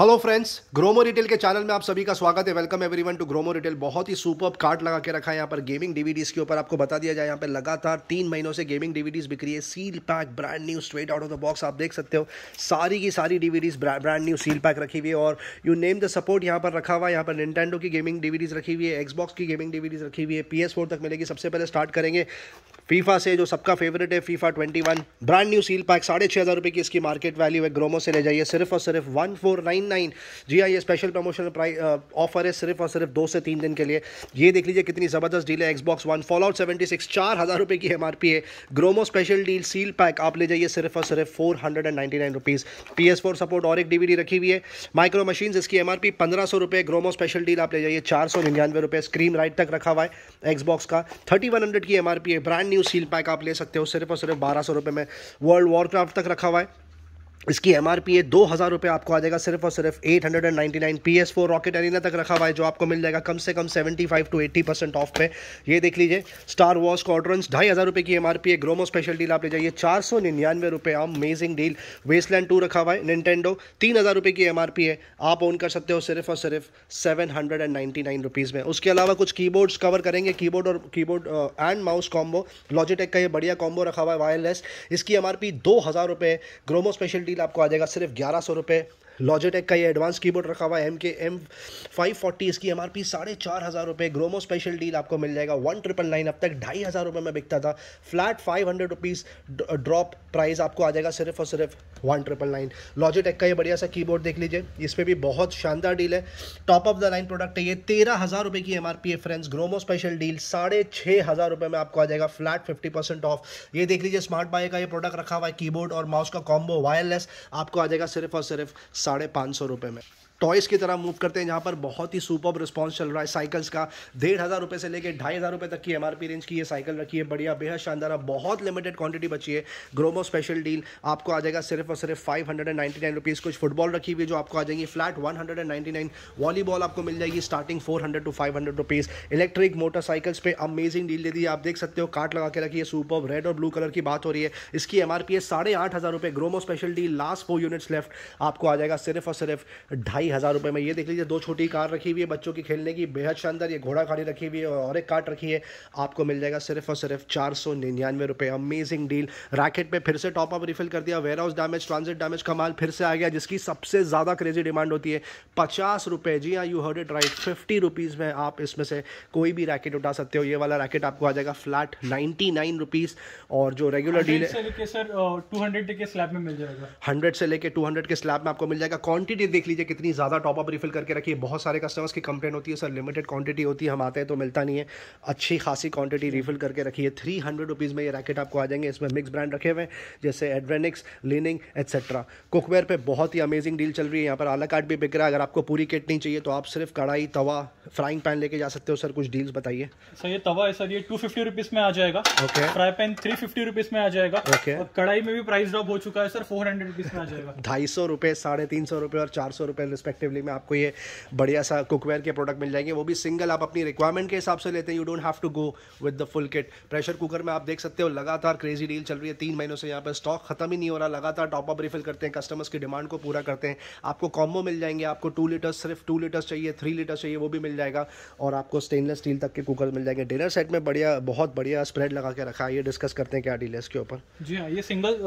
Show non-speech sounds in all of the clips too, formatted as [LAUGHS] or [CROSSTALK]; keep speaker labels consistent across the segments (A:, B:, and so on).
A: Hello friends GroMo retail के channel में आप सभी का स्वागत है welcome everyone to GroMo retail बहुत ही सुपर कार्ड लगा के रखा है यहाँ पर गेमिंग डीवीडीज के ऊपर आपको बता दिया जाए यहाँ पर लगातार तीन महीनों से गेमिंग डीवीडीज बिक्री है seal pack brand new straight out of the box आप देख सकते हो सारी की सारी DVDs brand new seal pack रखी हुई है और यू नेम द सपोर्ट यहाँ पर रखा हुआ है यहाँ पर निन्टेंडो की गेमिंग डीवीडीज रखी हुई है एक्सबॉक्स की गेमिंग डीवीडीज रखी हुई है पी तक मिलेगी सबसे पहले स्टार्ट करेंगे फीफा से जो सबका फेवरेट है FIFA twenty brand new seal pack साढ़े छः हज़ार रुपये की इसकी मार्केट वैल्यू है ग्रोमो से ले जाइए सिर्फ और सिर्फ वन फोर नाइन नाइन जी हाँ ये स्पेशल प्रमोशनल प्राइस ऑफर है सिर्फ और सिर्फ दो से तीन दिन के लिए ये देख लीजिए कितनी ज़बरदस्त डील है Xbox One Fallout seventy six चार हज़ार रुपये की एम आर पी है Gromo special deal seal pack आप ले जाइए सिर्फ और सिर्फ four hundred and ninety nine rupees P S four support और एक डी वी डी रखी हुई है माइक्रो मशीन इसकी एम आर पी पंद्रह सौ रुपये ग्रोमो स्पेशल डील आप ले जाइए चार सौ निन्यानवे रुपये स्क्रीन राइट तक रखा हुआ है एक्सबॉक्स का थर्टी वन हंड्रेड की एम आर पी है ब्रांड न्यू सील पैक आप ले सकते हो सिर्फ और सिर्फ बारह सौ रुपये में वर्ल्ड वॉरक्राफ्ट तक रखा हुआ है इसकी एम आर पी है दो हज़ार रुपये आपको आ जाएगा सिर्फ और सिर्फ eight hundred and ninety nine P S four Rocket Arena तक रखा हुआ है जो आपको मिल जाएगा कम से कम seventy five to eighty percent off पे ये देख लीजिए स्टार वॉस कॉड्रंस ढाई हज़ार रुपये की एम आर पी है ग्रोमो स्पेशल डील आप ले जाइए चार सौ निन्यानवे रुपये अमेजिंग डील वेस्टलैंड टू रखा हुआ है निन्टेंडो तीन हज़ार रुपये की एम आर पी है आप ओन कर सकते हो सिर्फ और सिर्फ seven hundred and ninety nine rupees में उसके अलावा कुछ की बोर्ड्स कवर करेंगे की बोर्ड और keyboard and mouse combo Logitech का ये बढ़िया कॉम्बो रखा हुआ है वायरलेस इसकी एम आर पी दो हज़ार रुपये ग्रोमो स्पेशल डील डील आपको आ जाएगा सिर्फ ग्यारह सौ रुपये लॉजिटेक का ये एडवांस कीबोर्ड रखा हुआ है M K M five forty इसकी एम आर पी साढ़े चार हज़ार रुपये ग्रोमो स्पेशल डील आपको मिल जाएगा वन ट्रिपल नाइन अब तक ढाई हज़ार रुपये में बिकता था flat five hundred rupees drop price आपको आ जाएगा सिर्फ और सिर्फ वन ट्रिपल नाइन लॉजिटेक का ये बढ़िया सा कीबोर्ड देख लीजिए इस पर भी बहुत शानदार डील है top of the line product है ये तेरह हज़ार रुपये की एम आर पी है फ्रेंड्स ग्रोमो स्पेशल डील साढ़े छः हज़ार रुपये में आपको आ जाएगा फ्लैट फिफ्टी परसेंट ऑफ ये देख लीजिए स्मार्ट बाय का ये प्रोडक्ट रखा हुआ है कीबोर्ड और माउस का कॉम्बो वायरलेस आपको आ जाएगा सिर्फ और सिर्फ साढ़े पाँच सौ रुपये में टॉयस की तरह मूव करते हैं जहाँ पर बहुत ही सुपर रिस्पॉन्स चल रहा है साइकिल्स का डेढ़ हज़ार रुपये से लेकर ढाई हज़ार रुपये तक की एमआरपी रेंज की ये साइकिल रखी है बढ़िया बेहद शानदार बहुत लिमिटेड क्वांटिटी बची है ग्रोमो स्पेशल डील आपको आ जाएगा सिर्फ और सिर्फ five hundred and ninety nine rupees कुछ फुटबॉल रखी हुई जो आपको आ जाएगी flat one hundred and ninety nine volleyball आपको मिल जाएगी starting four hundred to five hundred rupees electric motorcycles पर अमेजिंग डील दे दी आप देख सकते हो कार्ट लगा के रखिए सुपर रेड और ब्लू कलर की बात हो रही है इसकी एमआरपी है साढ़े आठ हज़ार रुपये Gromo special deal last four units left आपको आ जाएगा सिर्फ और सिर्फ ढाई ही हज़ार रुपये में ये देख लीजिए दो छोटी कार रखी हुई है बच्चों की खेलने की बेहद शानदार ये घोड़ा गाड़ी रखी हुई है और एक कार्ट रखी है आपको मिल जाएगा सिर्फ और सिर्फ चार सौ निन्यानवे रुपये अमेजिंग डील रैकेट पे फिर से टॉप अप रिफिल कर दिया warehouse damage transit damage का माल फिर से आ गया जिसकी सबसे ज़्यादा क्रेजी डिमांड होती है पचास रुपये जी हाँ you heard it right fifty rupees में आप इसमें से कोई भी रैकेट उठा सकते हो ये वाला रैकेट आपको आ जाएगा फ्लैट नाइन्टी नाइन रुपीज़ और जो रेगुलर डील
B: है टू हंड्रेड के स्लैब में मिल जाएगा
A: हंड्रेड से लेकर टू हंड्रेड के स्लैब में आपको मिल जाएगा क्वान्टिटी देख लीजिए कितनी ज़्यादा टॉपअप रिफिल करके रखिए बहुत सारे कस्टमर्स की कंप्लेन होती है सर लिमिटेड क्वांटिटी होती है हम आते हैं तो मिलता नहीं है अच्छी खासी क्वांटिटी रिफिल करके रखिए थ्री हंड्रेड रुपीज़ में ये रैकेट आपको आ जाएंगे इसमें मिक्स ब्रांड रखे हुए हैं जैसे एडवेनिक्स लिनिंग एक्सेट्रा कुकवेयर पर बहुत ही अमेजिंग डील चल रही है यहाँ पर आला कार्ड भी बिक रहा है अगर आपको पूरी किट नहीं चाहिए तो आप सिर्फ कढ़ाई तवा फ्राइंग पैन लेके जा सकते हो सर कुछ डील्स बताइए
B: सर ये तवा है सर ये टू फिफ्टी रुपीज़ में आ जाएगा okay fry pan three fifty rupees में आ जाएगा ओके और कढ़ाई में भी प्राइस ड्रॉप हो चुका है सर फोर हंड्रेड रुपीज़ में आ जाएगा
A: ढाई सौ रुपए साढ़े तीन सौ रुपए और चार सौ रुपए रिस्पेक्टिवली में आपको ये बढ़िया सा कुकवेयर के प्रोडक्ट मिल जाएंगे वो भी सिंगल आप अपनी रिक्वायरमेंट के हिसाब से लेते हैं you don't have to go with the full kit pressure cooker में आप देख सकते हो लगातार क्रेजी डील चल रही है तीन महीनों से यहाँ पर स्टॉक खत्म ही नहीं हो रहा लगातार टॉप अप रिफिल करते हैं कस्टमर्स की डिमांड को पूरा करते हैं आपको कॉम्बो मिल जाएंगे आपको टू लीटर्स सिर्फ टू लीटर चाहिए थ्री लीटर चाहिए वो भी मिल जाएगा और आपको स्टेनलेस स्टील तक के कुकर मिल जाएंगे डिनर सेट में बढ़िया बहुत बढ़िया स्प्रेड लगा के रखा है ये डिस्कस करते हैं क्या डीलर्स के ऊपर
B: जी हाँ ये सिंगल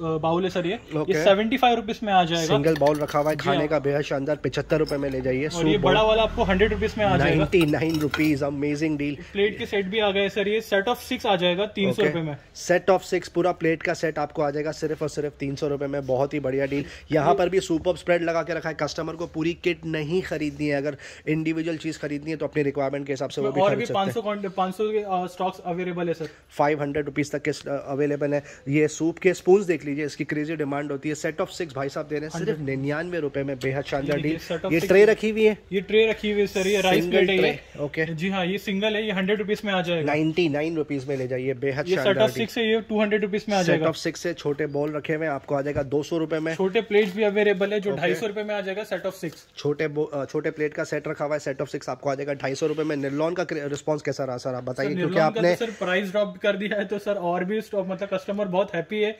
B: बाउल है सर ये सेवेंटी फाइव रुपीज में आ जाएगा सिंगल
A: बाउल रखा हुआ है खाने हाँ। का बेहद शानदार पिछहत्तर रुपए में ले जाइए और ये बड़ा वाला
B: आपको हंड्रेड रुपीज में आ जाएगा nine nine
A: rupees amazing deal
B: plate के सेट भी आ गए सर ये सेट ऑफ सिक्स आ जाएगा तीन सौ रुपए में
A: सेट ऑफ सिक्स पूरा प्लेट का सेट आपको आ जाएगा सिर्फ और सिर्फ तीन सौ रुपए में बहुत ही बढ़िया डील यहाँ पर भी सुपर स्प्रेड लगा के रखा है कस्टमर को पूरी किट नहीं खरीदनी है अगर इंडिविजुअल चीज खरीदनी है तो अपनी रिक्वायरमेंट के हिसाब से वो भी और भी
B: पाँच सौ के स्टॉक्स अवेलेबल है सर
A: फाइव हंड्रेड रुपीज तक के अवेलेबल है ये सूप के स्पून देख लीजिए इसकी क्रेजी डिमांड होती है सेट ऑफ सिक्स भाई साहब दे रहे हैं सिर्फ निन्यानवे रुपए में बेहद शानदार डील ये ट्रे रखी
B: हुई है ये ट्रे रखी हुई है सर ये राइस प्लेट है ओके जी हाँ ये सिंगल है ये हंड्रेड रुपीज में आ जाएगा नाइनटी नाइन रुपीज में ले जाइए बेहद शानदार सिक्स है ये टू हंड्रेड रुपीज में आ जाएगा सेट ऑफ
A: सिक्स है छोटे बॉल रखे हुए आपको आ जाएगा दो सौ रुपए में छोटे
B: प्लेट भी अवेलेबल है जो ढाई सौ रुपए में आ जाएगा सेट ऑफ सिक्स छोटे छोटे प्लेट का सेट रखा हुआ है सेट ऑफ सिक्स आपको आ जाएगा ढाई सौ
A: रुपए में निर्लॉन का रिस्पॉन्स कैसा रहा सर आप बताइए क्योंकि तो आपने सर
B: प्राइस ड्रॉप कर दिया है तो सर और भी मतलब कस्टमर बहुत हैप्पी है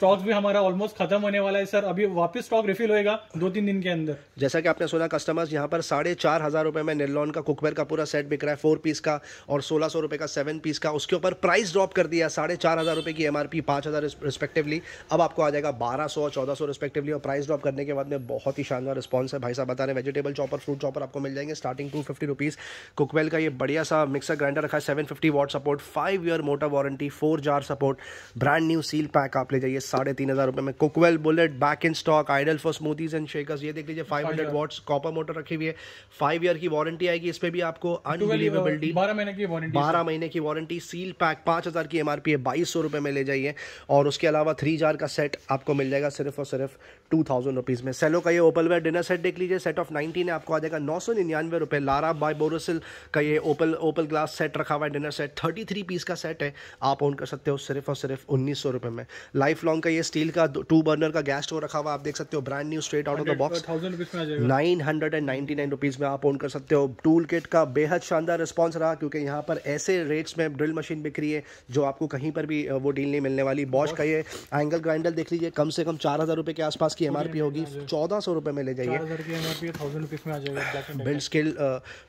B: स्टॉक्स भी हमारा ऑलमोस्ट खत्म होने वाला है सर अभी वापस स्टॉक रिफिल होएगा दो तीन दिन के अंदर
A: जैसा कि आपने सुना कस्टमर्स यहाँ पर साढ़े चार हजार रुपए में निर्लॉन का कुकवेयर का पूरा सेट बिक रहा है फोर पीस का और सोलह सौ रुपए का सेवन पीस का उसके ऊपर प्राइस ड्रॉप कर दिया साढ़े चार हज़ार रुपए की एमआरपी पांच हज़ार रिस्पेक्टिवली अब आपको आ जाएगा बारह सौ और चौदह सौ रिस्पेक्टिवली और प्राइस ड्रॉप करने के बाद में बहुत ही शानदार रिस्पॉन्स है भाई साहब बता रहे वेजिटेबल चॉपर फ्रूट चॉपर आपको मिल जाएंगे starting two fifty rupees Cookwell का ये बढ़िया सा मिक्सर ग्राइंडर रखा है seven fifty watt support five year motor warranty four jar support brand new seal pack आप ले जाइए साढ़े तीन हज़ार रुपए में Cookwell bullet back in stock ideal for smoothies and shakers ये देख लीजिए five hundred watts copper motor रखी हुई है फाइव ईयर की वारंटी आएगी इस पर भी आपको अनबिलीवेबिलिटी
B: बारह महीने की वारंटी बारह
A: महीने की वारंटी सील पैक पांच हज़ार की एमआरपी है बाईस सौ रुपए में ले जाइए और उसके अलावा थ्री जार का सेट आपको मिल जाएगा सिर्फ और सिर्फ टू थाउजेंड रुपीज़ में सेलो का ये ओपल वेयर डिनर सेट देख लीजिए सेट ऑफ नाइनटीन है आपको आ जाएगा नौ सौ निन्यानवे रुपये लारा बाय बोरोसिल का ये ओपल ओपल ग्लास सेट रखा हुआ है dinner set thirty three piece का सेट है आप ऑन कर सकते हो सिर्फ और सिर्फ उन्नीस सौ रुपये में लाइफ लॉन्ग का ये स्टील का टू बर्नर का गैस स्टोव रखा हुआ आप देख सकते हो brand new straight out of the box nine hundred and ninety nine rupees में आप ऑन कर सकते हो टूल किट का बेहद शानदार रिस्पॉन्स रहा क्योंकि यहाँ पर ऐसे रेट्स में ड्रिल मशीन बिक रही है जो आपको कहीं पर भी वो डील नहीं मिलने वाली बॉश का ये एंगल ग्राइंडर देख लीजिए कम से कम चार हज़ार रुपये के आसपास इसकी एम होगी चौदह सौ रुपये में ले जाइए बिल्ड स्किल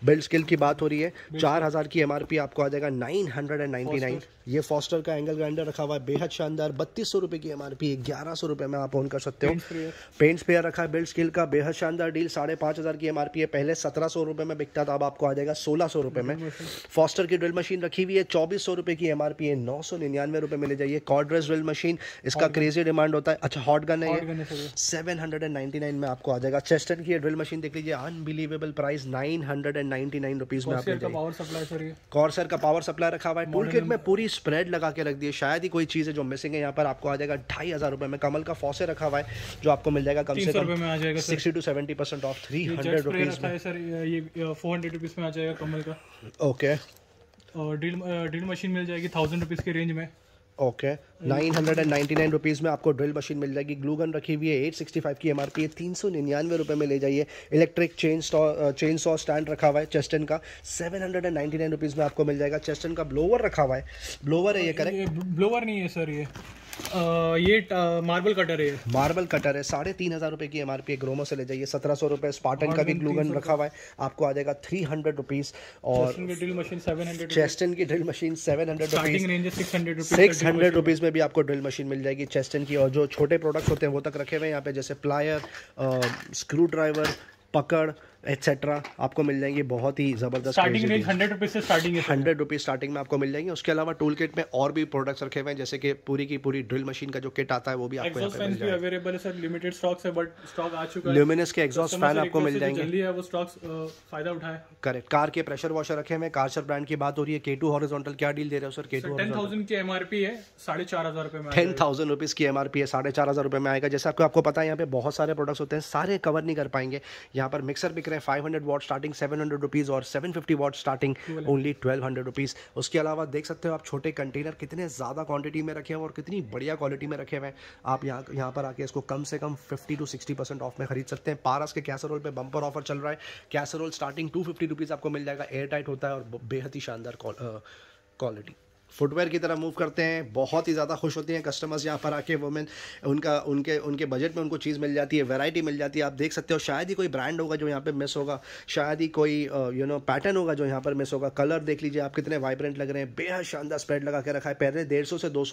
A: बिल्ड स्किल की बात हो रही है चार हज़ार की एम आपको आ जाएगा nine hundred and ninety nine ये फॉस्टर का एंगल ग्राइंडर रखा हुआ है बेहद शानदार बत्तीस सौ रुपये की एम आर पी ग्यारह सौ रुपये में आप ऑन कर सकते हो पेंट स्पेयर रखा है बिल्ड स्किल का बेहद शानदार डील साढ़े पाँच हज़ार की एम आर पी है पहले सत्रह सौ रुपये में बिकता था अब आपको आ जाएगा सोलह सौ रुपये में फॉस्टर की ड्रिल मशीन रखी हुई है चौबीस सौ रुपये की एम आर पी है नौ सौ निन्यानवे रुपये में ले जाइए कॉर्ड्रेस ड्रिल मशीन इसका क्रेजी डिमांड होता है अच्छा हॉट गन है 799 में आपको आ जाएगा चेस्टन की ड्रिल मशीन देख लीजिए अनबिलीवेबल प्राइस 999 रुपीस में आपको पावर सप्लाई कॉर्सर का पावर सप्लाई रखा हुआ है टूल किट में पूरी स्प्रेड लगा के रख दी है शायद ही कोई चीज़ है जो मिसिंग है यहाँ पर आपको आ जाएगा ढाई हज़ार रुपए में कमल का फॉसे रखा हुआ है जो आपको मिल जाएगा कम से कम sixty to seventy percent off three hundred rupees
B: four hundred rupees में आ जाएगा कमल का ओके और ड्रिल ड्रिल मशीन मिल जाएगी थाउजेंड रुपीज़ के रेंज में
A: okay nine hundred and ninety nine rupees में आपको ड्रिल मशीन मिल जाएगी ग्लू गन रखी हुई है एट सिक्सटी फाइव की एम आर पी है तीन सौ निन्यानवे रुपये में ले जाइए electric chain chain saw stand रखा हुआ है चेस्टन का seven hundred and ninety nine rupees में आपको मिल जाएगा चेस्टन का ब्लोवर रखा हुआ है ब्लोवर है ये करेक्ट ब्लोवर नहीं है सर ये ये मार्बल कटर है मार्बल कटर है साढ़े तीन हज़ार रुपये की एम आर पी ग्रोमो से ले जाइए सत्रह सौ रुपए स्पार्टन का भी ग्लूगन रखा हुआ है आपको आ जाएगा थ्री हंड्रेड रुपीज़ और
B: drill machine seven hundred
A: Cheston की drill machine seven hundred
B: rupees six hundred rupees
A: में भी आपको ड्रिल मशीन मिल जाएगी चेस्टन की और जो छोटे प्रोडक्ट्स होते हैं वो तक रखे हुए हैं यहाँ पे जैसे प्लायर स्क्रू ड्राइवर पकड़ एक्सेट्रा आपको मिल जाएंगे बहुत ही ज़बरदस्त स्टार्टिंग रेंज हंड्रेड रुपीज़ से स्टार्टिंग है हंड्रेड रुपीज़ स्टार्टिंग में आपको मिल जाएंगे उसके अलावा टूल किट में और भी प्रोडक्ट्स रखे हुए हैं जैसे कि पूरी की पूरी ड्रिल मशीन का जो किट आता है वो भी आपको यहाँ पे मिल जाएगा
B: अवेलेबल है सर लिमिटेड स्टॉक्स है बट स्टॉक आ चुका है ल्यूमिनस के एग्जॉस्ट फैन आपको मिल जाएंगे जल्दी है वो स्टॉक्स फायदा उठाए
A: करेक्ट कार के प्रेशर वॉशर रखे हुए कार्सर ब्रांड की बात हो रही है के टू हॉरिजॉन्टल क्या डील दे रहे हो sir K two ten
B: thousand की एमआरपी है साढ़े चार हज़ार रुपए में टेन थाउजेंड
A: रुपीज़ की एमआरपी है साढ़े चार हज़ार रुपए में आएगा जैसे आपको आपको पता है यहाँ पे बहुत सारे प्रोडक्ट्स होते हैं सारे कवर नहीं कर पाएंगे यहाँ पर मिक्सर बिक रहे हैं five hundred watt starting seven hundred rupees और seven fifty watt starting only twelve hundred rupees उसके अलावा देख सकते हो आप छोटे कंटेनर कितने ज़्यादा क्वांटिटी में रखे हुए और कितनी बढ़िया क्वालिटी में रखे हुए हैं आप यहाँ यहाँ पर आके इसको कम से कम fifty to sixty percent off में खरीद सकते हैं पारस के कैसरोल पर बंपर ऑफर चल रहा है कैसरोल स्टार्टिंग टू फिफ्टी आपको मिल जाएगा एयर टाइट होता है और बेहद ही शानदार क्वालिटी फुटवेयर की तरह मूव करते हैं बहुत ही ज़्यादा खुश होती हैं कस्टमर्स यहाँ पर आके वुमेन उनका उनके उनके बजट में उनको चीज़ मिल जाती है वैरायटी मिल जाती है आप देख सकते हो शायद ही कोई ब्रांड होगा जो यहाँ पे मिस होगा शायद ही कोई यू नो पैटर्न होगा जो यहाँ पर मिस होगा कलर देख लीजिए आप कितने वाइब्रेंट लग रहे हैं बेहद शानदार स्प्रेड लगा के रखा है पहले डेढ़ से दो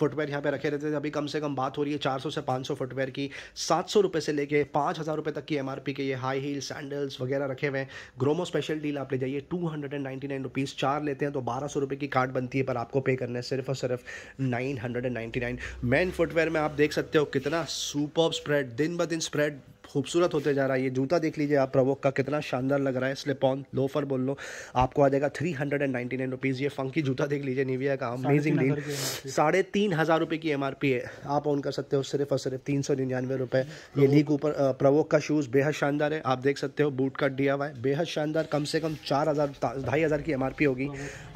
A: फुटवेयर यहाँ पर रखे रहते थे अभी कम से कम बात हो रही है चार से पाँच फुटवेयर की सात सौ से लेके पाँच हज़ार रुपये तक की एम के ये हाई हील सैंडल्स वगैरह रखे हुए हैं ग्रोमो स्पेशल डील आप ले जाइए two hundred and nine rupees चार लेते हैं तो बारह सौ रुपये की कार्ड बनती है पर आपको पे करना है सिर्फ और सिर्फ nine hundred and ninety nine man footwear में आप देख सकते हो कितना सुपर स्प्रेड दिन ब दिन स्प्रेड खूबसूरत होते जा रहा है ये जूता देख लीजिए आप प्रवोक का कितना शानदार लग रहा है स्लिप ऑन लोफर बोल लो आपको आ जाएगा three hundred and ninety nine rupees ये फंकी जूता देख लीजिए निविया का अमेजिंग डील साढ़े तीन हज़ार रुपये की एम है आप ऑन कर सकते हो सिर्फ और सिर्फ तीन सौ निन्यानवे रुपये ये लीक ऊपर प्रवोक का शूज़ बेहद शानदार है आप देख सकते हो बूट का डी बेहद शानदार कम से कम चार हज़ार ढाई हज़ार की एम आर पी होगी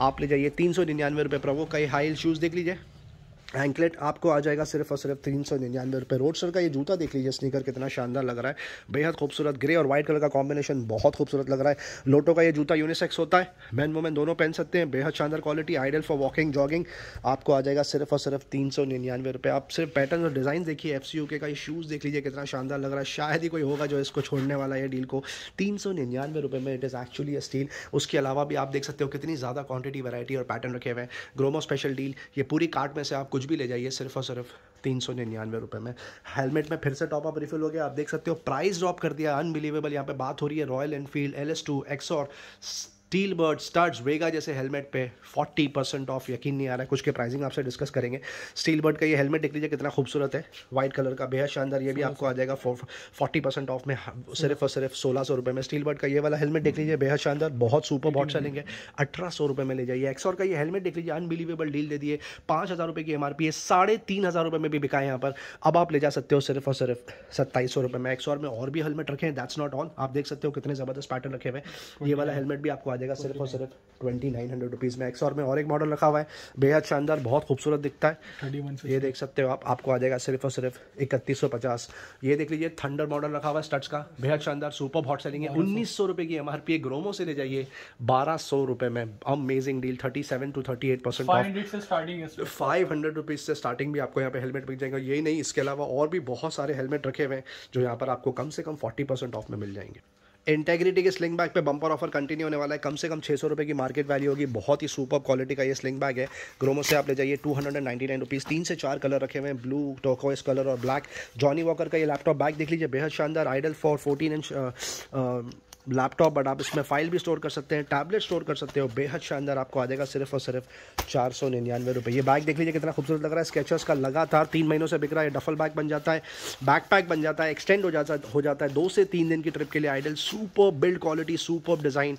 A: आप ले जाइए तीन सौ निन्यानवे रुपये प्रवोक का ये हाई शूज़ देख लीजिए एंकलेट आपको आ जाएगा सिर्फ और सिर्फ तीन सौ निन्यानवे रुपये रोड सर का ये जूता देख लीजिए स्नीकर कितना शानदार लग रहा है बेहद खूबसूरत ग्रे और वाइट कलर का कॉम्बिनेशन बहुत खूबसूरत लग रहा है लोटो का ये जूता यूनिसेक्स होता है मैन वोमैन दोनों पहन सकते हैं बेहद शानदार quality ideal for walking jogging आपको आ जाएगा सिर्फ और सिर्फ तीन सौ निन्यानवे रुपये आप सिर्फ पैटर्न और डिज़ाइन देखिए एफ सी के का ये शूज़ देख लीजिए कितना शानदार लग रहा है शायद ही कोई होगा जो इसको छोड़ने वाला है डील को तीन सौ निन्यानवे रुपये में it is actually a steel उसके अलावा भी आप देख सकते हो कितनी ज़्यादा क्वान्टिटी वैराइटी और पैटर्न रखे हुए हैं ग्रोमो स्पेशल डील ये पूरी कार्ट में से आपको कुछ भी ले जाइए सिर्फ और सिर्फ तीन सौ निन्यानवे रुपये में हेलमेट में फिर से टॉप अप रिफिल हो गया आप देख सकते हो प्राइस ड्रॉप कर दिया अनबिलीवेबल यहाँ पे बात हो रही है Royal Enfield L S two Axor Steelbird Studds Vega जैसे हेलमेट पे 40 परसेंट ऑफ यकीन नहीं आ रहा है कुछ के प्राइसिंग आपसे डिस्कस करेंगे स्टील बर्ड का ये हेलमेट देख लीजिए कितना खूबसूरत है व्हाइट कलर का बेहद शानदार ये भी आपको आ जाएगा फोर्टी परसेंट ऑफ में सिर्फ और सिर्फ सोलह सौ रुपये में स्टील बर्ड का ये वाला हेलमेट देख लीजिए बेहद शानदार बहुत सुपर बहुत चलेंगे अठारह सौ रुपये में ले जाइए एक्सॉर का ये हेलमेट देख लीजिए अनबिलीवेबल डील दे दिए पाँच हज़ार रुपये की एम आर पी है साढ़े तीन हज़ार रुपये में भी बिका है यहाँ पर अब आप ले जा सकते हो सिर्फ और सिर्फ सत्ताईस सौ रुपये में एक्सॉर में और भी हेलमेट रखे हैं दैट्स नॉट ऑन आप देख सकते हो कितने ज़बरदस्त पैटर्न रखे हुए ये वाला हेलमेट भी आपको आ जाएगा पड़ेगा सिर्फ और सिर्फ ट्वेंटी नाइन हंड्रेड रुपीज़ में एक्सॉर में और एक मॉडल रखा हुआ है बेहद शानदार बहुत खूबसूरत दिखता है ये देख सकते हो आप आपको आ जाएगा सिर्फ और सिर्फ इकतीस सौ पचास ये देख लीजिए थंडर मॉडल रखा हुआ है स्टच का बेहद शानदार सुपर हॉट सेलिंग है उन्नीस सौ रुपये की एम आर पी ग्रोमो से ले जाइए बारह सौ रुपये में amazing deal thirty seven to thirty eight
B: percent five
A: hundred rupees से स्टार्टिंग भी आपको यहाँ पे हेलमेट मिल जाएगा यही नहीं इसके अलावा और भी बहुत सारे हेलमेट रखे हुए हैं जो यहाँ पर आपको कम से कम फोर्टी परसेंट ऑफ में मिल जाएंगे इंटेग्रिटी के स्लिंग बैग पे बम्पर ऑफर कंटिन्यू होने वाला है कम से कम छः सौ रुपये की मार्केट वैल्यू होगी बहुत ही सुपर क्वालिटी का ये स्लिंग बैग है ग्रोमो से आप ले जाइए two hundred and ninety nine rupees तीन से चार कलर रखे हुए हैं ब्लू टोकोइस कलर और ब्लैक जॉनी वॉकर का ये लैपटॉप बैग देख लीजिए बेहद शानदार ideal for fourteen inch laptop but आप इसमें फ़ाइल भी स्टोर कर सकते हैं टैबलेट स्टोर कर सकते हो बेहद शानदार आपको आ जाएगा सिर्फ और सिर्फ चार सौ निन्यानवे रुपये ये बैग देख लीजिए कितना खूबसूरत लग रहा है स्केचर्स का लगातार तीन महीनों से बिक रहा है डफल बैग बन जाता है बैकपैक बन जाता है एक्सटेंड हो जाता हो जाता है दो से तीन दिन की ट्रिप के लिए ideal super build quality super design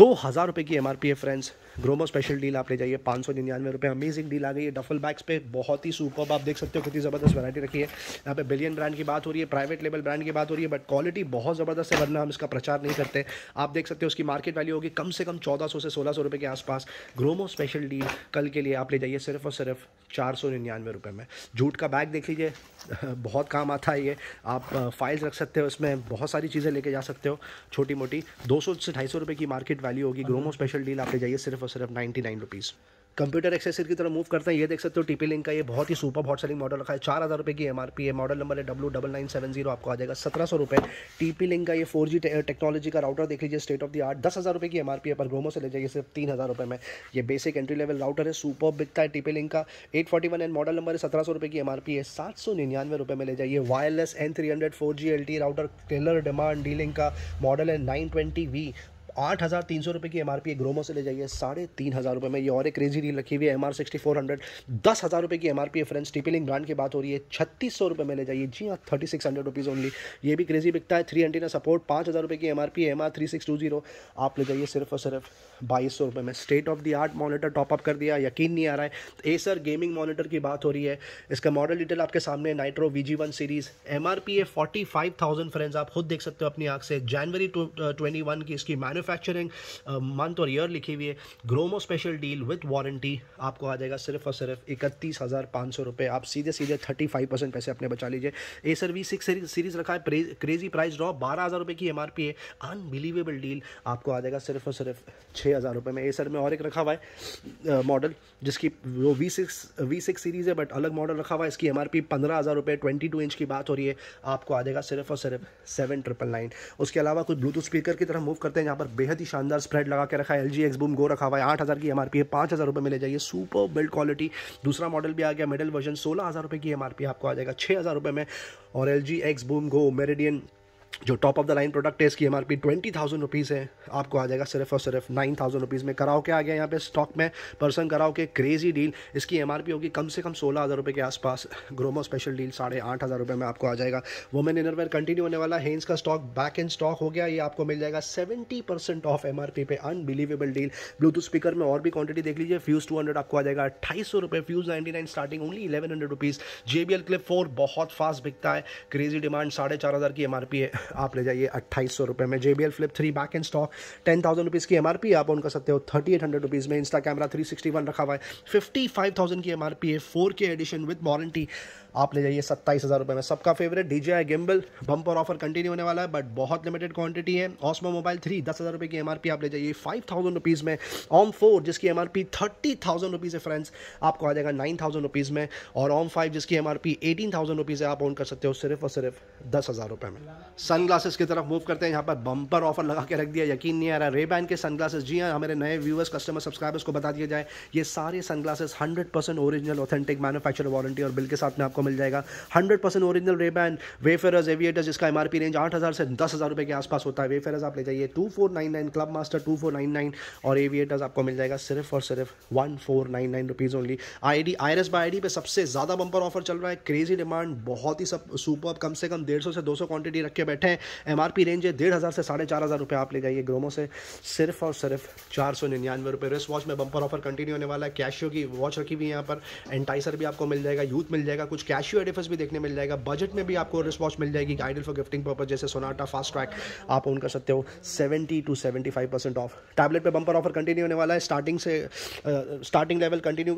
A: दो हज़ार रुपये की एम आर पी है फ्रेंड्स ग्रोमो स्पेशल डील आप ले जाइए पाँच सौ निन्यानवे रुपये अमेजिंग डील आ गई है डफल बैग्स पे बहुत ही सुपर आप देख सकते हो कितनी ज़बरदस्त वैरायटी रखी है यहाँ पे बिलियन ब्रांड की बात हो रही है प्राइवेट लेवल ब्रांड की बात हो रही है बट क्वालिटी बहुत ज़बरदस्त है वरना हम इसका प्रचार नहीं करते आप देख सकते हो उसकी मार्केट वैल्यू होगी कम से कम चौदह सौ से सोलह सौ रुपये के आसपास ग्रोमो स्पेशल डील कल के लिए आप ले जाइए सिर्फ और सिर्फ चार सौ निन्यानवे रुपये में जूट का बैग देख लीजिए [LAUGHS] बहुत काम आता है ये आप फाइल्स uh, रख सकते हो इसमें बहुत सारी चीज़ें लेके जा सकते हो छोटी मोटी दो सौ से ढाई सौ रुपये की मार्केट मार्केट वैल्यू होगी ग्रोमो स्पेशल डील आप ले जाइए सिर्फ और सिर्फ ninety nine rupees computer accessory की तरफ मूव करते हैं ये देख सकते हो टीपी लिंक का ये बहुत ही सुपर हॉट सेलिंग मॉडल रखा है चार हज़ार रुपये की एम है मॉडल नंबर है W double nine seven zero आपको आ जाएगा सत्रह सौ रुपये टीपी लिंक का ये फोर जी टेक्नोलॉजी का राउटर देख लीजिए स्टेट ऑफ द आर्ट दस हज़ार रुपये की एम है पर ग्रोमो से ले जाइए सिर्फ तीन हज़ार रुपये में ये बेसिक एंट्री लेवल राउटर है सुपर बिकता है टीपी लिंक का eight forty one N model number है सत्रह सौ रुपये की एम है सात सौ निन्यानवे रुपये में ले जाइए wireless N three hundred four G L T router टेलर डिमांड डीलिंग का मॉडल है नाइन ट्वेंटी वी आठ हज़ार तीन सौ रुपये की एम आर पी ग्रोमो से ले जाइए साढ़े तीन हज़ार रुपये में ये और एक क्रेजी रील रखी हुई है M R sixty four hundred दस हज़ार रुपये की एम आर पी है फ्रेंड्स टिपिलिंग ब्रांड की बात हो रही है छत्तीस सौ रुपये में ले जाइए जी हाँ thirty six hundred rupees only ये भी क्रेजी बिकता है थ्री एंटीना सपोर्ट पाँच हज़ार रुपये की M R P M R three six two zero आप ले जाइए सिर्फ और सिर्फ बाईस सौ रुपये में state of the art monitor up कर दिया यकीन नहीं आ रहा है एसर गेमिंग मॉनिटर की बात हो रही है इसका मॉडल डिटेल आपके सामने Nitro V G one series M R P है फोर्टी फाइव थाउजेंड फ्रेंड्स आप खुद देख सकते हो अपनी आँख से जनवरी ट्वेंटी वन की इसकी मैनु मैन्युफैक्चरिंग मंथ और ईयर लिखी हुई है Gromo special deal with warranty आपको आ जाएगा सिर्फ और सिर्फ इकतीस हज़ार पाँच सौ रुपये आप सीधे सीधे थर्टी फाइव परसेंट पैसे अपने बचा लीजिए Acer V six series रखा है क्रेजी प्राइस ड्रॉ बारह हज़ार रुपये की एम आर पी है अनबिलीवेबल डील आपको आ जाएगा सिर्फ और सिर्फ छः हज़ार रुपये में ए सर में और एक रखा हुआ है मॉडल जिसकी वो V six V six series है बट अलग मॉडल रखा हुआ है इसकी एम आर पी पंद्रह हज़ार रुपये ट्वेंटी टू इंच की बात हो रही है आपको आ जाएगा सिर्फ और सिर्फ सेवन ट्रिपल नाइन उसके अलावा कुछ ब्लूटूथ स्पीकर की तरफ मूव करते हैं यहाँ पर बेहद ही शानदार स्प्रेड लगा के रखा है L G X boom go रखा हुआ है आठ हज़ार की एम आर पी है पाँच हज़ार रुपये मिले जाइए सुपर बिल्ड क्वालिटी दूसरा मॉडल भी आ गया मिडल वर्जन सोलह हज़ार रुपये की एम आर पी आपको आ जाएगा छः हज़ार रुपये में और L G X boom go Meridian जो top of the line product है इसकी M P twenty thousand rupees है आपको आ जाएगा सिर्फ और सिर्फ नाइन थाउजेंड रुपीज़ में कराओ के आ गया यहाँ पे स्टॉक में पर्सन कराओ के क्रेजी डील इसकी एम आर पी होगी कम से कम सोलह हज़ार रुपये के आसपास ग्रोमो स्पेशल डील साढ़े आठ हज़ार रुपये में आपको आ जाएगा वुमेन इनरवेयर कंटिन्यू होने वाला हेंस का स्टॉक बैक इन स्टॉक हो गया ये आपको मिल जाएगा seventy percent off M R P पे अनबिलीवेबल डील ब्लूटूथ स्पीकर में और भी क्वांटिटी देख लीजिए फ्यूज़ टू हंड्रेड आपको आ जाएगा अट्ठाईस सौ रुपये fuse ninety nine starting only eleven hundred rupees J B L clip four बहुत फास्ट बिकता है क्रेजी डिमांड साढ़े चार हज़ार की एम आर पी है आप ले जाइए अट्ठाईस सौ रुपये में J B L flip three back and stock ten thousand rupees की एम आर पी आप उनका सकते हो थर्टी एट हंड्रेड रुपीज़ में Insta camera three sixty one रखा हुआ है फिफ्टी फाइव थाउजेंड की एम आर पी है four K edition with warranty आप ले जाइए सत्ताईस हज़ार रुपये में सबका favourite D J I gimbal bumper offer continue होने वाला है बट बहुत लिमिटेड क्वांटिटी है ऑसमो मोबाइल थ्री दस हज़ार रुपये की एम आप ले जाइए फाइव थाउजेंड रुपीज़ में ऑम फोर जिसकी M R P thirty thousand rupees है फ्रेंड्स आपको आ जाएगा नाइन थाउजेंड रुपीज़ में और ऑम फाइव जिसकी M R P eighteen thousand rupees है आप ऑन कर सकते हो सिर्फ और सिर्फ दस हज़ार रुपये में सन ग्लासेस की तरफ मूव करते हैं यहाँ पर बम्पर ऑफर लगा के रख दिया यकीन नहीं आ रहा रे बैन के सन ग्लासेस जी हाँ हमारे नए व्यूअर्स कस्टमर सब्सक्राइबर्स को बता दिया जाए ये सारे sun glasses hundred percent original authentic manufacture warranty और बिल के साथ में आपको मिल जाएगा hundred percent original Rayban Wayfarers aviators जिसका एम रेंज आठ हज़ार से दस हज़ार रुपये के आसपास होता है वेफेरस आप ले जाइए two four nine nine Clubmaster two four nine nine और एविएटर्स आपको मिल जाएगा सिर्फ और सिर्फ one four nine nine rupees only I D I S by I पर सबसे ज़्यादा बंपर ऑफर चल रहा है क्रेजी डिमांड बहुत ही सब सुपर कम से कम डेढ़ सौ से दो सौ क्वान्टिटी रखे बैठे हैं एम आर पी रेंज है डेढ़ हज़ार से साढ़े चार हज़ार रुपये आप ले जाइए ग्रोमो से सिर्फ और सिर्फ चार सौ निन्यानवे रुपये रिस्ट वॉच में बंपर ऑफर कंटिन्यू होने वाला है कैशियो की वॉच रखी हुई है यहाँ पर एंटाइसर भी आपको मिल जाएगा यूथ मिल जाएगा कुछ कैशियो एडिफस भी देखने मिल जाएगा बजट में भी आपको रिस्पॉन्स मिल जाएगी आइडल फॉर गिफ्टिंग पर्पज जैसे सोनाटा फास्ट ट्रैक आप ऑन कर सकते हो seventy two seventy five percent off tablet पर बंपर ऑफर कंटिन्यू होने वाला है स्टार्टिंग से स्टार्टिंग लेवल कंटिन्यू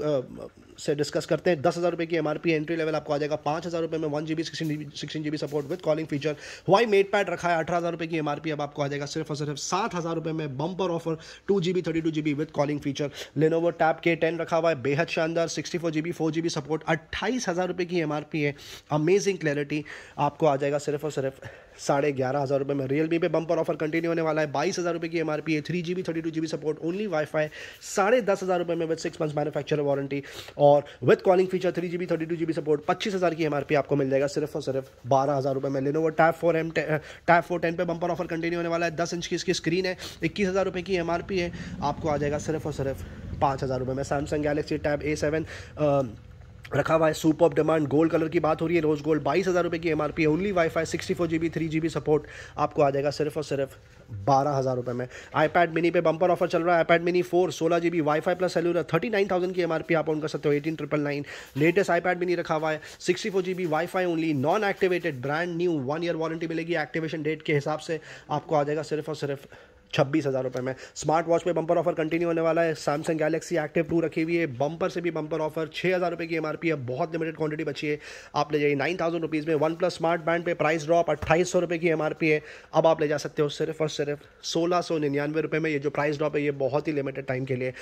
A: से डिस्कस करते हैं दस हज़ार रुपये की एम एंट्री लेवल आपको आ जाएगा पाँच हज़ार रुपये में one G B sixteen G B support with calling feature Y mate pad रखा है अठारह हज़ार रुपये की एम अब आपको आ जाएगा सिर्फ और सिर्फ सात हज़ार रुपये में bumper offer two G B thirty two G B with calling feature Lenovo tab K ten रखा हुआ है बेहद शानदार sixty four G B four G B support अट्ठाईस हज़ार रुपये की एम है अमेजिंग क्लैरिटी आपको आ जाएगा सिर्फ और सिर्फ साढ़े ग्यारह हज़ार रुपये में रियल मी पे बम्पर ऑफर कंटिन्यू होने वाला है बाईस हज़ार रुपये की एम आर पी है three G B thirty two G B support only wifi साढ़े दस हज़ार रुपये में with six month manufacture warranty और with calling feature three G B thirty two G B support पच्चीस हज़ार की एम आर पी आपको मिल जाएगा सिर्फ और सिर्फ बारह हज़ार रुपये में वो tab four M tab four ten पर बम्पर ऑफर कंटिन्यू होने वाला है दस इंच की इसकी स्क्रीन है इक्कीस हज़ार रुपये की एम आर पी है आपको आ जाएगा सिर्फ और सिर्फ पाँच हज़ार रुपये में Samsung Galaxy tab A seven रखा हुआ है सुप ऑफ डिमांड गोल्ड कलर की बात हो रही है रोज गोल्ड बाईस हज़ार रुपये की M P only wifi sixty four G B three G B support आपको आ जाएगा सिर्फ और सिर्फ बारह हज़ार रुपये में आईपैड मिनी पे बम्पर ऑफर चल रहा है आईपैड मिनी फोर सोलह G B wifi plus है थर्टी नाइन थाउजेंड की एम आप उनका कर हो eighteen triple nine latest iPad mini रखा हुआ है sixty four G B wifi only non activated brand new one year warranty मिलेगी एक्टिवेशन डेट के हिसाब से आपको आ जाएगा सिर्फ और सिर्फ छब्बीस हज़ार रुपये में स्मार्ट वॉच में बम्पर ऑफर कंटिन्यू होने वाला है सैमसंग गैलेक्सी एक्टिव टू रखी हुई है बम्पर से भी बम्पर ऑफर छः हज़ार रुपये की एम है बहुत लिमिटेड क्वांटिटी बची है आप ले जाइए नाइन थाउजेंड रुपीज़ में वन प्लस स्मार्ट बैंड पे प्राइस ड्रॉप अट्ठाईस सौ रुपये की एम है अब आप ले जा सकते हो सिर्फ और सिर्फ सोलह सौ निन्यानवे रुपये में ये जो प्राइस ड्रॉप है ये बहुत ही लिमिटेड टाइम के लिए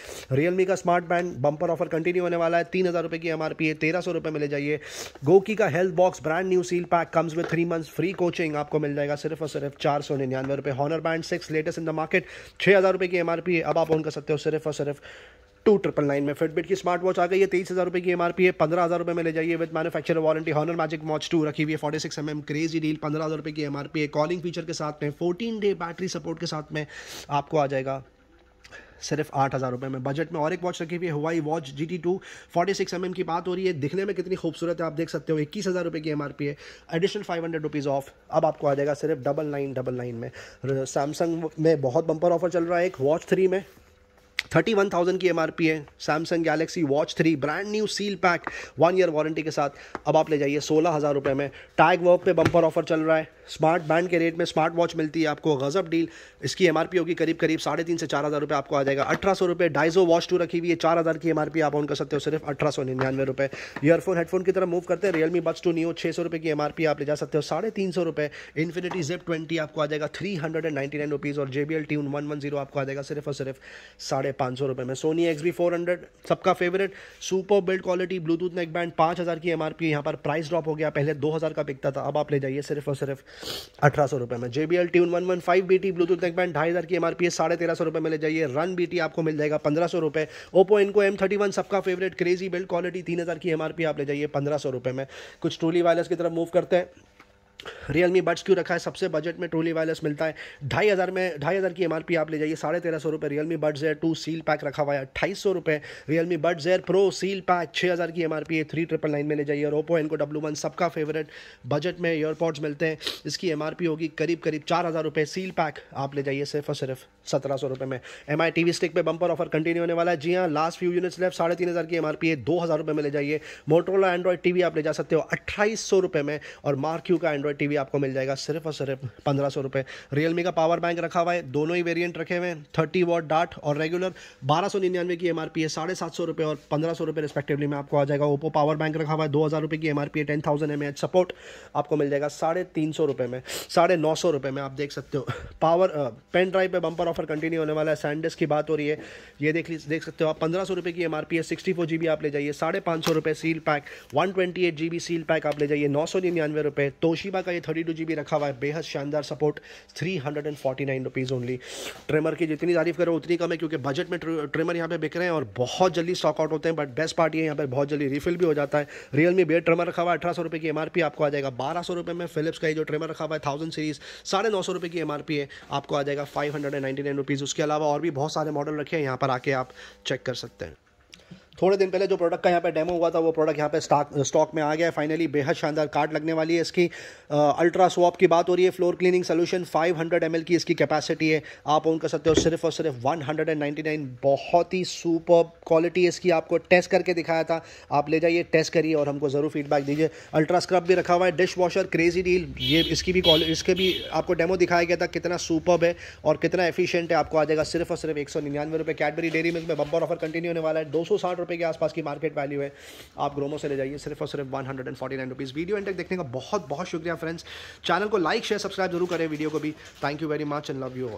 A: रियलमी का smart band bumper offer continue होने वाला है तीन हज़ार रुपये की एम है तेरह सौ रुपये में ले जाइए गोकी का health box brand new seal pack comes with three months free coaching आपको मिल जाएगा सिर्फ और सिर्फ चार सौ निन्यानवे रुपये Honor band six latest in the market छः हज़ार रुपये की एम है अब आप ऑन कर सकते हो सिर्फ और सिर्फ टू ट्रिपल नाइन में फिटबिट की स्मार्ट वॉच आ गई है तेईस हज़ार रुपये की एम है पंद्रह हज़ार रुपये में ले जाइए with manufacture warranty Honor Magic watch two रखी हुई है forty six M M crazy deal पंद्रह हज़ार रुपये की एम है कॉलिंग फीचर के साथ में फोर्टीन डे बैटरी सपोर्ट के साथ में आपको आ जाएगा सिर्फ आठ हज़ार रुपये में बजट में और एक वॉच रखी हुई है Huawei watch G T two forty six M M की बात हो रही है दिखने में कितनी खूबसूरत है आप देख सकते हो इक्कीस हज़ार रुपये की एम आर पी है additional five hundred rupees off अब आपको आ जाएगा सिर्फ डबल नाइन डबल नाइन में सैमसंग में बहुत बम्पर ऑफर चल रहा है एक वॉच थ्री में थर्टी वन थाउजेंड की एम आर पी है Samsung Galaxy watch three brand new seal pack one year warranty के साथ अब आप ले जाइए सोलह हज़ार रुपये में टैग वर्क पे बम्पर ऑफर चल रहा है स्मार्ट बैंड के रेट में स्मार्ट वॉच मिलती है आपको गजब डील इसकी एम होगी करीब करीब साढ़े तीन से चार हज़ार रुपये आपको आ जाएगा अठारह सौ रुपये डाइजो वॉच टू रखी हुई है चार हज़ार की एम आप ऑन कर सकते हो सिर्फ अठारह सौ निन्यानवे रुपये ईयरफोन हेडफोन की तरफ मूव करते हैं रियलमी बड्स टू न्यू छः सौ रुपये की एम आप ले जा सकते हो साढ़े तीन सौ रुपये इन्फिनिटी जेप ट्वेंटी आपको आ जाएगा three hundred and ninety nine rupees और J B L T one one zero आपको आ जाएगा सिर्फ और सिर्फ साढ़े पाँच सौ रुपये में Sony X B four hundred सबका favourite super build quality Bluetooth neck band पाँच हज़ार की एम आर पी यहाँ पर प्राइस ड्रॉप हो गया पहले दो हज़ार का बिकता था अब आप ले जाइए सिर्फ और सिर्फ अठारह सौ रुपये में J B L T one one five B T Bluetooth neck ढाई हज़ार की एम आर पी है साढ़े तेरह सौ रुपये में ले जाइए रन बी टी आपको मिल जाएगा पंद्रह सौ रुपये Oppo Enco M thirty one सबका फेवरेट क्रेजी बिल्ड क्वालिटी तीन हज़ार की एम आर पी आप ले जाइए पंद्रह सौ रुपये में कुछ ट्रूली वायरस की तरफ मूव करते हैं रियल मी बड्स क्यों रखा है सबसे बजट में ट्रूली वायरलेस मिलता है ढाई हज़ार में ढाई हज़ार की एमआरपी आप ले जाइए साढ़े तेरह सौ रुपये Realme buds air two seal pack रखा हुआ है अट्ठाईस सौ रुपये Realme buds air pro seal pack छः हज़ार की एम आर पी है थ्री ट्रिपल नाइन में ले जाइए और ओपो एनको डब्लू वन सबका फेवरेट बजट में एयरपॉड्स मिलते हैं इसकी एम आर पी होगी करीब करीब चार हज़ार रुपये सील पैक आप ले जाइए सिर्फ और सिर्फ सत्रह सौ रुपये में M I T V stick पर बंपर ऑफर कंटिन्यू होने वाला है जी हाँ लास्ट फ्यू यूनिट्स लेफ्ट साढ़े तीन हज़ार की एम आर पी है दो हज़ार रुपये में ले जाइए मोटरोला एंड्रॉइड टी वी आप ले जा सकते हो अट्ठाईस सौ रुपये में और मार्क्यू का एंड्रॉइड टीवी आपको मिल जाएगा सिर्फ और सिर्फ पंद्रह सौ रुपये रियलमी का पावर बैंक रखा हुआ है दोनों ही वेरियंट रखे हुए हैं थर्टी वॉट डाट और रेगुलर बारह सौ निन्यानवे की एम है साढ़े सात सौ रुपये और पंद्रह सौ रुपये रिस्पेक्टिवली में आपको आ जाएगा ओपो पावर बैंक रखा हुआ है दो हज़ार रुपये की एम आर पी है ten thousand M H support आपको मिल जाएगा साढ़े तीन सौ रुपये में साढ़े नौ सौ रुपये में आप देख सकते हो पावर पेन ड्राइव पे बंपर ऑफर कंटिन्यू होने वाला है सैंडस की बात हो रही है ये देख देख सकते हो आप पंद्रह सौ रुपये की एम आर पी है सिक्सटी फोर जी बी आप ले जाइए साढ़े पाँच सौ रुपये seal pack one twenty eight G B seal pack आप ले जाइए नौ सौ निन्यानवे रुपये तोशीबा का ये थर्टी टू जी बी रखा हुआ है बेहद शानदार support three hundred and forty nine rupees only trimmer की जितनी तारीफ करो उतनी कम है क्योंकि बजट में ट्रिमर यहाँ पे बिक रहे हैं और बहुत जल्दी स्टॉक आउट होते हैं बट बेस्ट पार्टी है यहाँ पर बहुत जल्दी रिफिल भी हो जाता है रियल मी बेयर रखा हुआ है अठारह सौ रुपये की एम आपको आ जाएगा बारह सौ रुपये में फिलिप्स का ये जो ट्रिमर रखा हुआ है थाउजेंड सीरीज़ साढ़े नौ सौ रुपये की एम है आपको आ जाएगा five hundred and ninety nine rupees उसके अलावा और भी बहुत सारे मॉडल रखे हैं यहाँ पर आके आप चेक कर सकते हैं थोड़े दिन पहले जो प्रोडक्ट का यहाँ पे डेमो हुआ था वो प्रोडक्ट यहाँ पे स्टॉक स्टॉक में आ गया है फाइनली बेहद शानदार कार्ड लगने वाली है इसकी अल्ट्रा स्वॉप की बात हो रही है floor cleaning solution five hundred M की इसकी कैपेसिटी है आप ओन कर सकते हो सिर्फ और सिर्फ one hundred and ninety nine बहुत ही सुपर क्वालिटी इसकी आपको टेस्ट करके दिखाया था आप ले जाइए टेस्ट करिए और हमको ज़रूर फीडबैक दीजिए अल्ट्रा स्क्रब भी रखा हुआ है डिश वॉशर क्रेजी डील ये इसकी भी क्वालिटी इसके भी आपको डेमो दिखाया गया था कितना सुपर है और कितना एफिशिएंट है आपको आ जाएगा सिर्फ और सिर्फ एक सौ निन्यानवे रुपये कैडबरी डेयरी मिल्क में बब्बर ऑफर कंटिन्यू होने वाला है दो सौ साठ रुपये रुपये के आसपास की मार्केट वैल्यू है आप ग्रोमो से ले जाइए सिर्फ और सिर्फ one hundred and forty nine rupees video end तक देखने का बहुत बहुत शुक्रिया फ्रेंड्स चैनल को लाइक शेयर सब्सक्राइब जरूर करें वीडियो को भी thank you very much and love you